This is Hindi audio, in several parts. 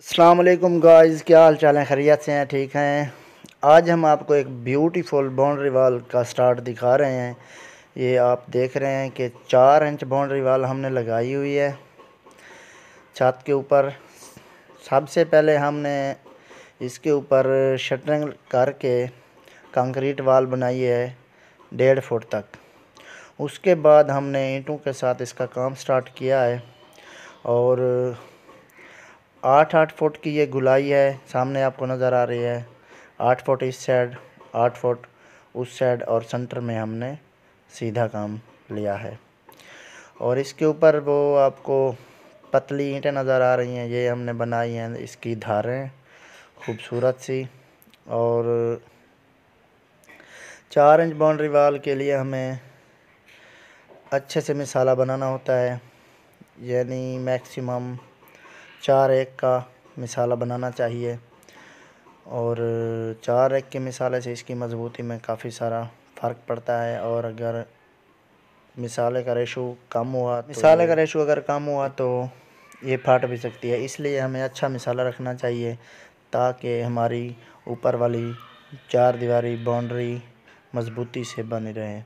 अल्लाम गाइस क्या हाल चाल हैं खरीत से हैं ठीक हैं आज हम आपको एक ब्यूटीफुल बाउंड्री वाल का स्टार्ट दिखा रहे हैं ये आप देख रहे हैं कि चार इंच बाउंड्री वाल हमने लगाई हुई है छत के ऊपर सबसे पहले हमने इसके ऊपर शटरिंग करके कंक्रीट वाल बनाई है डेढ़ फुट तक उसके बाद हमने ईंटों के साथ इसका काम स्टार्ट किया है और आठ आठ फुट की ये गुलाई है सामने आपको नज़र आ रही है आठ फुट इस साइड आठ फुट उस साइड और सेंटर में हमने सीधा काम लिया है और इसके ऊपर वो आपको पतली ईंटें नज़र आ रही हैं ये हमने बनाई हैं इसकी धारें खूबसूरत सी और चार इंच बाउंड्री वाल के लिए हमें अच्छे से मिसाला बनाना होता है यानी मैक्सिमम चार एक का मिसाला बनाना चाहिए और चार एक के मिसाले से इसकी मज़बूती में काफ़ी सारा फ़र्क पड़ता है और अगर मिसाले का रेशो कम हुआ तो मिसाले का रेशो अगर कम हुआ तो ये फाट भी सकती है इसलिए हमें अच्छा मिसाला रखना चाहिए ताकि हमारी ऊपर वाली चार दीवारी बाउंड्री मज़बूती से बनी रहे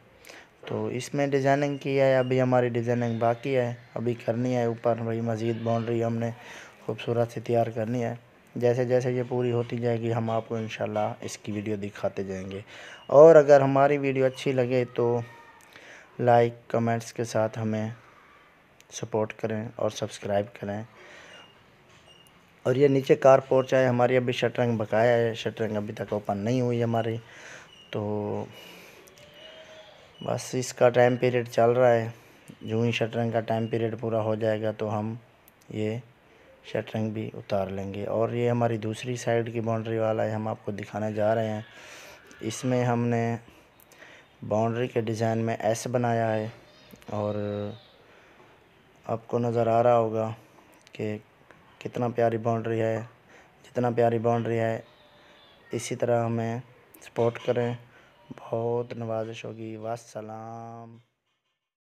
तो इसमें डिज़ाइनिंग की है अभी हमारी डिज़ाइनिंग बाकी है अभी करनी है ऊपर भाई मज़ीद बाउंड्री हमने खूबसूरत से तैयार करनी है जैसे जैसे ये पूरी होती जाएगी हम आपको इन इसकी वीडियो दिखाते जाएंगे और अगर हमारी वीडियो अच्छी लगे तो लाइक कमेंट्स के साथ हमें सपोर्ट करें और सब्सक्राइब करें और ये नीचे कार पोर्च हमारी अभी शटरंग बकाया है शटरंग अभी तक ओपन नहीं हुई हमारी तो बस इसका टाइम पीरियड चल रहा है जूँ ही शटरंग का टाइम पीरियड पूरा हो जाएगा तो हम ये शटरिंग भी उतार लेंगे और ये हमारी दूसरी साइड की बाउंड्री वाला है हम आपको दिखाने जा रहे हैं इसमें हमने बाउंड्री के डिज़ाइन में एस बनाया है और आपको नज़र आ रहा होगा कि कितना प्यारी बाउंड्री है जितना प्यारी बाउंड्री है इसी तरह हमें सपोर्ट करें बहुत नवाजिश होगी वसलाम